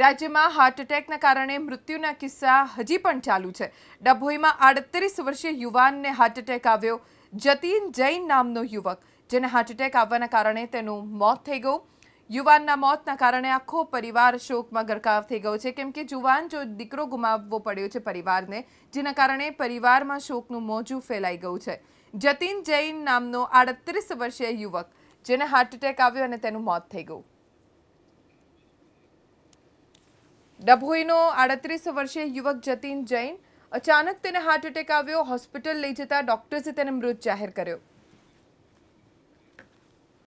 રાજ્યમાં હાર્ટ એટેકના કારણે મૃત્યુના કિસ્સા હજી પણ ચાલુ છે ડભોઈમાં આડત્રીસ વર્ષીય યુવાનને હાર્ટ એટેક આવ્યો જતીન જૈન નામનો યુવક જેને હાર્ટ એટેક આવવાના કારણે તેનું મોત થઈ ગયું યુવાનના મોતના કારણે આખો પરિવાર શોકમાં ગરકાવ થઈ ગયો છે કેમ કે જુવાન જો દીકરો ગુમાવવો પડ્યો છે પરિવારને જેના કારણે પરિવારમાં શોકનું મોજું ફેલાઈ ગયું છે જતીન જૈન નામનો આડત્રીસ વર્ષીય યુવક જેને હાર્ટ એટેક આવ્યો અને તેનું મોત થઈ ગયું ડભોઈનો આડત્રીસ વર્ષીય યુવક જતીન જૈન અચાનક તેને હાર્ટ એટેક આવ્યો હોસ્પિટલ લઈ જતા ડોક્ટર્સે તેને મૃત જાહેર કર્યો